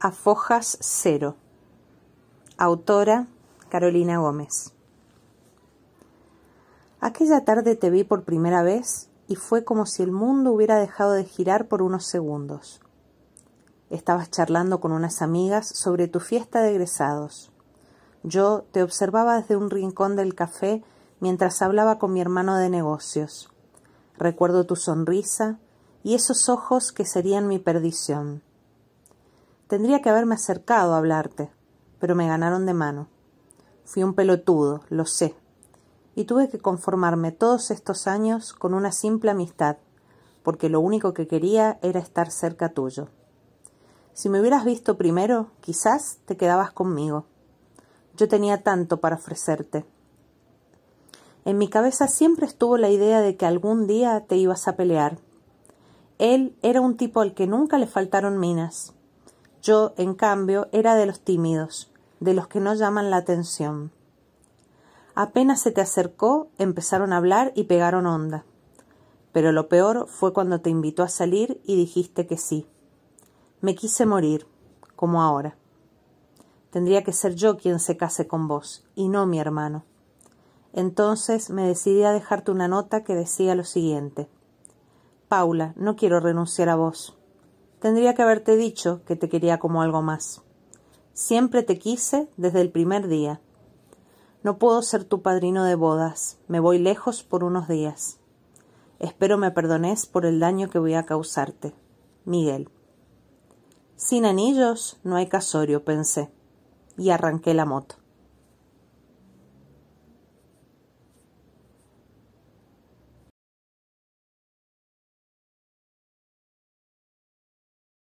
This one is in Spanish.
A Fojas Cero. Autora Carolina Gómez. Aquella tarde te vi por primera vez y fue como si el mundo hubiera dejado de girar por unos segundos. Estabas charlando con unas amigas sobre tu fiesta de egresados. Yo te observaba desde un rincón del café mientras hablaba con mi hermano de negocios. Recuerdo tu sonrisa y esos ojos que serían mi perdición. Tendría que haberme acercado a hablarte, pero me ganaron de mano. Fui un pelotudo, lo sé, y tuve que conformarme todos estos años con una simple amistad, porque lo único que quería era estar cerca tuyo. Si me hubieras visto primero, quizás te quedabas conmigo. Yo tenía tanto para ofrecerte. En mi cabeza siempre estuvo la idea de que algún día te ibas a pelear. Él era un tipo al que nunca le faltaron minas. Yo, en cambio, era de los tímidos, de los que no llaman la atención. Apenas se te acercó, empezaron a hablar y pegaron onda. Pero lo peor fue cuando te invitó a salir y dijiste que sí. Me quise morir, como ahora. Tendría que ser yo quien se case con vos, y no mi hermano. Entonces me decidí a dejarte una nota que decía lo siguiente. Paula, no quiero renunciar a vos. Tendría que haberte dicho que te quería como algo más. Siempre te quise desde el primer día. No puedo ser tu padrino de bodas. Me voy lejos por unos días. Espero me perdones por el daño que voy a causarte. Miguel. Sin anillos no hay casorio, pensé, y arranqué la moto.